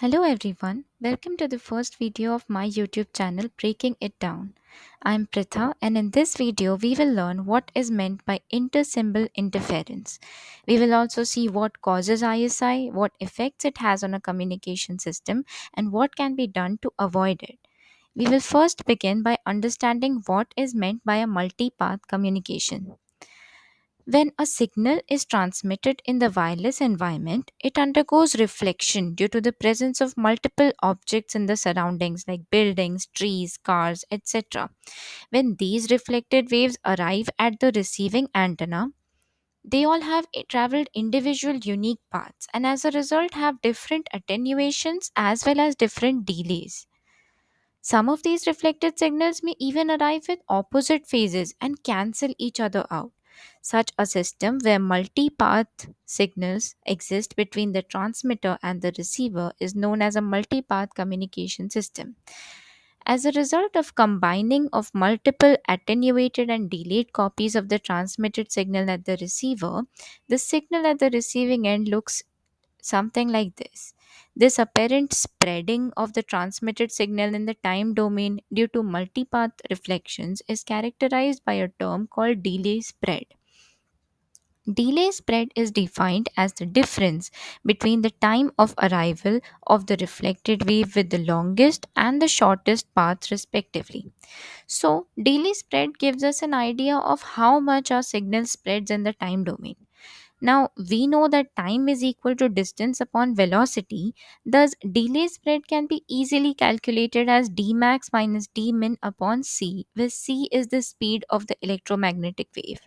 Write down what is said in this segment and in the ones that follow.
Hello everyone, welcome to the first video of my YouTube channel Breaking It Down. I'm Pritha and in this video we will learn what is meant by inter-symbol interference. We will also see what causes ISI, what effects it has on a communication system and what can be done to avoid it. We will first begin by understanding what is meant by a multipath communication. When a signal is transmitted in the wireless environment, it undergoes reflection due to the presence of multiple objects in the surroundings like buildings, trees, cars, etc. When these reflected waves arrive at the receiving antenna, they all have traveled individual unique paths and as a result have different attenuations as well as different delays. Some of these reflected signals may even arrive with opposite phases and cancel each other out such a system where multipath signals exist between the transmitter and the receiver is known as a multipath communication system. As a result of combining of multiple attenuated and delayed copies of the transmitted signal at the receiver, the signal at the receiving end looks something like this. This apparent spreading of the transmitted signal in the time domain due to multipath reflections is characterized by a term called delay spread. Delay spread is defined as the difference between the time of arrival of the reflected wave with the longest and the shortest path respectively. So, delay spread gives us an idea of how much our signal spreads in the time domain. Now, we know that time is equal to distance upon velocity, thus, delay spread can be easily calculated as dmax minus dmin upon c, where c is the speed of the electromagnetic wave.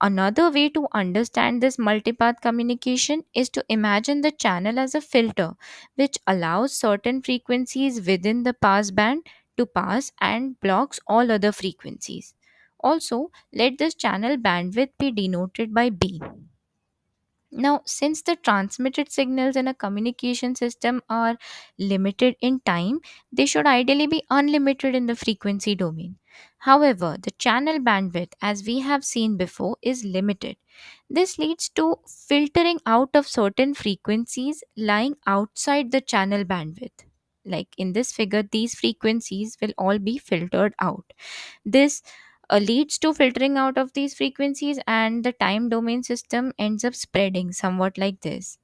Another way to understand this multipath communication is to imagine the channel as a filter, which allows certain frequencies within the passband to pass and blocks all other frequencies. Also, let this channel bandwidth be denoted by B. Now, since the transmitted signals in a communication system are limited in time, they should ideally be unlimited in the frequency domain. However, the channel bandwidth, as we have seen before, is limited. This leads to filtering out of certain frequencies lying outside the channel bandwidth. Like in this figure, these frequencies will all be filtered out. This uh, leads to filtering out of these frequencies, and the time domain system ends up spreading somewhat like this.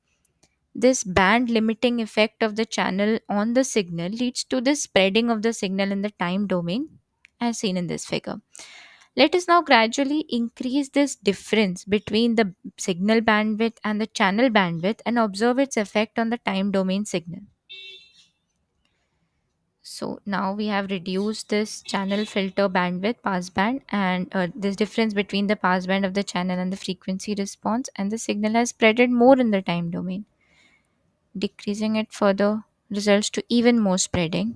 This band limiting effect of the channel on the signal leads to the spreading of the signal in the time domain, as seen in this figure. Let us now gradually increase this difference between the signal bandwidth and the channel bandwidth and observe its effect on the time domain signal so now we have reduced this channel filter bandwidth passband and uh, this difference between the passband of the channel and the frequency response and the signal has spreaded more in the time domain decreasing it further results to even more spreading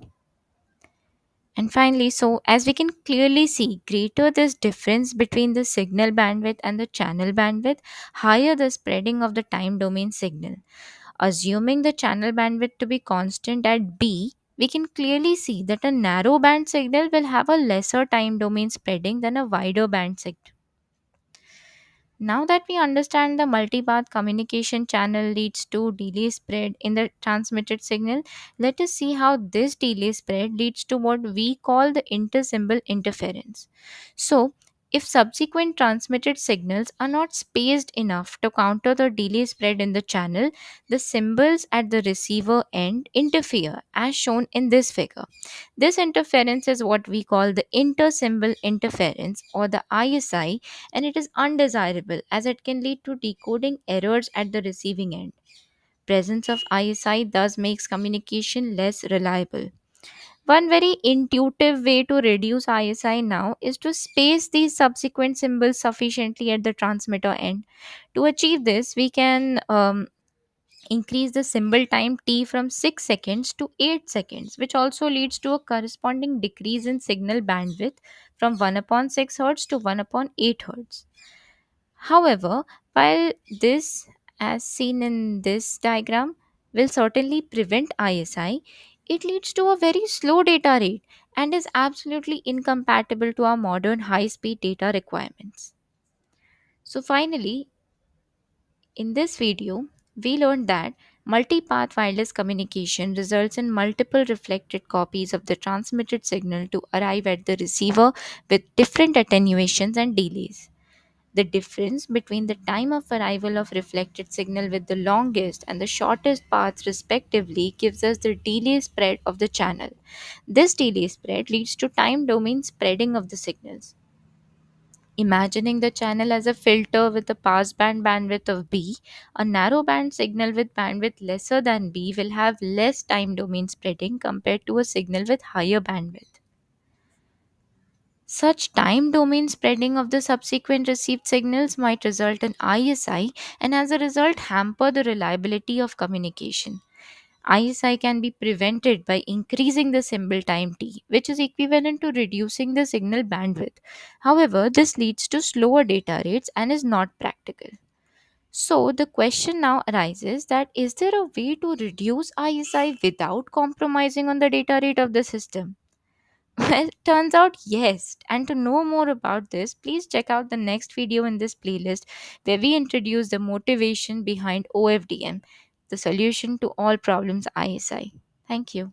and finally so as we can clearly see greater this difference between the signal bandwidth and the channel bandwidth higher the spreading of the time domain signal assuming the channel bandwidth to be constant at b we can clearly see that a narrow band signal will have a lesser time domain spreading than a wider band signal. Now that we understand the multipath communication channel leads to delay spread in the transmitted signal, let us see how this delay spread leads to what we call the inter-symbol interference. So, if subsequent transmitted signals are not spaced enough to counter the delay spread in the channel, the symbols at the receiver end interfere as shown in this figure. This interference is what we call the inter-symbol interference or the ISI and it is undesirable as it can lead to decoding errors at the receiving end. Presence of ISI thus makes communication less reliable. One very intuitive way to reduce ISI now is to space these subsequent symbols sufficiently at the transmitter end. To achieve this, we can um, increase the symbol time t from 6 seconds to 8 seconds, which also leads to a corresponding decrease in signal bandwidth from 1 upon 6 hertz to 1 upon 8 hertz. However, while this, as seen in this diagram, will certainly prevent ISI, it leads to a very slow data rate and is absolutely incompatible to our modern high speed data requirements. So, finally, in this video, we learned that multipath wireless communication results in multiple reflected copies of the transmitted signal to arrive at the receiver with different attenuations and delays the difference between the time of arrival of reflected signal with the longest and the shortest paths respectively gives us the delay spread of the channel. This delay spread leads to time domain spreading of the signals. Imagining the channel as a filter with a passband bandwidth of B, a narrowband signal with bandwidth lesser than B will have less time domain spreading compared to a signal with higher bandwidth. Such time domain spreading of the subsequent received signals might result in ISI and, as a result, hamper the reliability of communication. ISI can be prevented by increasing the symbol time t, which is equivalent to reducing the signal bandwidth. However, this leads to slower data rates and is not practical. So, the question now arises that is there a way to reduce ISI without compromising on the data rate of the system? Well, turns out yes. And to know more about this, please check out the next video in this playlist where we introduce the motivation behind OFDM, the solution to all problems ISI. Thank you.